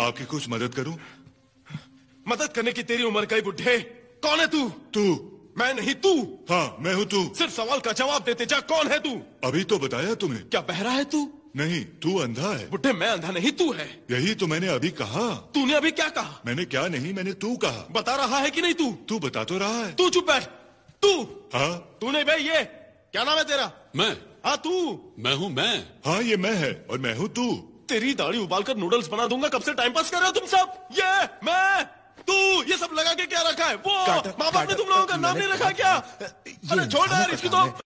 आपकी कुछ मदद करूं मदद करने की तेरी उम्र का ही बुढ़े कौन है तू तू मैं नहीं तू हाँ मैं हूँ तू सिर्फ सवाल का जवाब देते जा कौन है तू अभी तो बताया तुम्हें क्या बहरा है तू नहीं तू अंधा है बुढ़े मैं अंधा नहीं तू है यही तो मैंने अभी कहा तूने अभी क्या कहा मैंने क्या नहीं मैंने तू कहा बता रहा है कि नहीं तू तू बता तो रहा है तू चुप बैठ तू हाँ तूने भाई ये क्या नाम है तेरा मैं हाँ तू मैं हूँ मैं हाँ ये मैं है और मैं हूँ तू तेरी दाढ़ी उबालकर नूडल्स बना दूंगा कब से टाइम पास कर रहे हो तुम सब ये मैं तू ये सब लगा के क्या रखा है वो माँ बाप ने तुम लोगों का नाम नहीं रखा क्या अरे छोड़ इसकी तो